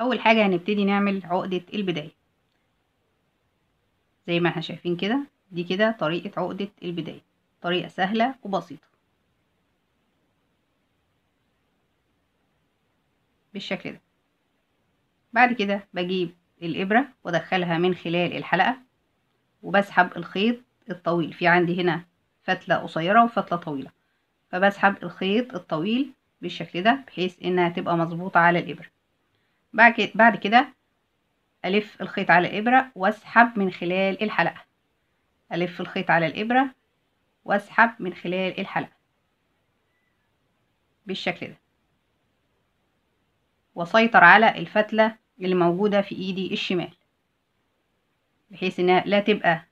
اول حاجة هنبتدي نعمل عقدة البداية زي ما احنا شايفين كده دي كده طريقة عقدة البداية طريقة سهلة وبسيطة بالشكل ده بعد كده بجيب الإبرة وادخلها من خلال الحلقة وبسحب الخيط الطويل في عندي هنا فتلة قصيرة وفتلة طويلة فبسحب الخيط الطويل بالشكل ده بحيث انها تبقى مظبوطة على الإبرة بعد كده ألف الخيط على الإبرة وأسحب من خلال الحلقة ألف الخيط على الإبرة وأسحب من خلال الحلقة بالشكل ده وأسيطر على الفتلة اللي موجودة في إيدي الشمال بحيث إنها لا تبقى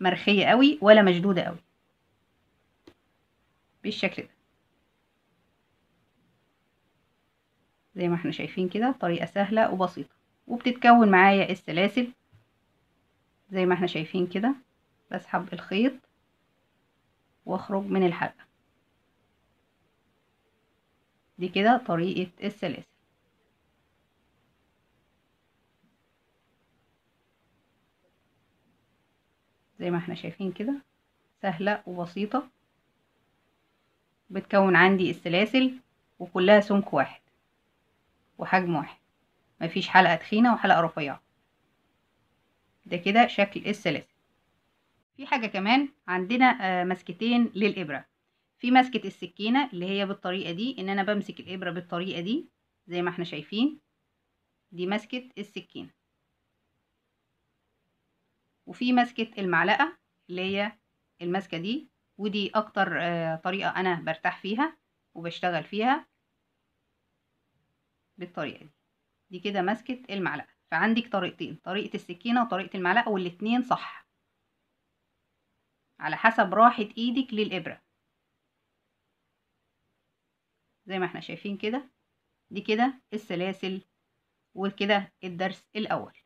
مرخية قوي ولا مشدودة قوي بالشكل ده زي ما احنا شايفين كده طريقة سهلة وبسيطة وبتتكون معايا السلاسل زي ما احنا شايفين كده بسحب الخيط واخرج من الحلقة دي كده طريقة السلاسل زي ما احنا شايفين كده سهلة وبسيطة بتكون عندي السلاسل وكلها سمك واحد وحجم واحد مفيش حلقة تخينة وحلقة رفيعة ده كده شكل السلاسل في حاجة كمان عندنا آه، مسكتين للإبرة في مسكة السكينة اللي هي بالطريقة دي إن أنا بمسك الإبرة بالطريقة دي زي ما احنا شايفين دي مسكة السكينة وفي مسكة المعلقة اللي هي المسكة دي ودي أكتر آه، طريقة أنا برتاح فيها وبشتغل فيها بالطريقه دي دي كده ماسكة المعلقه فعندك طريقتين طريقه السكينه وطريقه المعلقه والاتنين صح على حسب راحه ايدك للابره زي ما احنا شايفين كده دي كده السلاسل وكده الدرس الاول